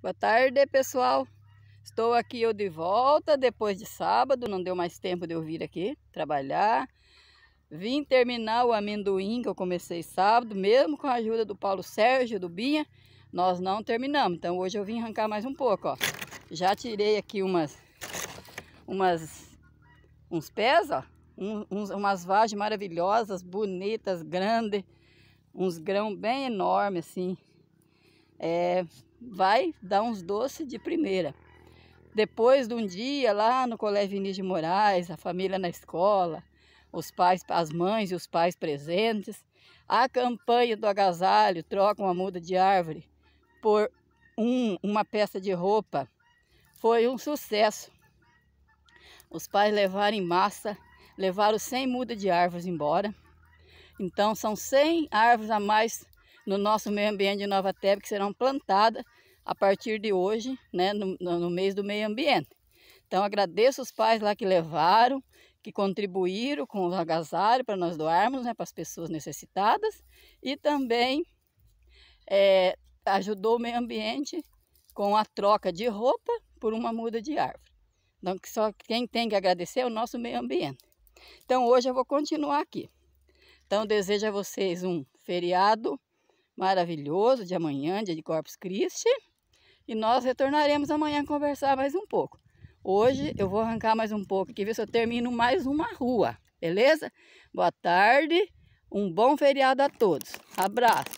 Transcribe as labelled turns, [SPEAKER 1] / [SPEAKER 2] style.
[SPEAKER 1] Boa tarde, pessoal. Estou aqui eu de volta depois de sábado, não deu mais tempo de eu vir aqui trabalhar. Vim terminar o amendoim que eu comecei sábado, mesmo com a ajuda do Paulo Sérgio, do Binha, nós não terminamos. Então hoje eu vim arrancar mais um pouco, ó. Já tirei aqui umas, umas, uns pés, ó. Um, uns, umas vagens maravilhosas, bonitas, grandes. Uns grãos bem enormes, assim, é, vai dar uns doces de primeira. Depois de um dia lá no Colégio Vinícius de Moraes, a família na escola, os pais, as mães e os pais presentes, a campanha do agasalho, troca uma muda de árvore por um, uma peça de roupa, foi um sucesso. Os pais levaram em massa, levaram 100 mudas de árvores embora. Então são 100 árvores a mais no nosso meio ambiente de Nova Tebe, que serão plantadas a partir de hoje, né, no, no mês do meio ambiente. Então agradeço os pais lá que levaram, que contribuíram com o agasalho para nós doarmos né, para as pessoas necessitadas e também é, ajudou o meio ambiente com a troca de roupa por uma muda de árvore. Então, só quem tem que agradecer é o nosso meio ambiente. Então, hoje eu vou continuar aqui. Então, desejo a vocês um feriado maravilhoso de amanhã, dia de Corpus Christi. E nós retornaremos amanhã conversar mais um pouco. Hoje eu vou arrancar mais um pouco aqui, ver se eu termino mais uma rua, beleza? Boa tarde, um bom feriado a todos. Abraço!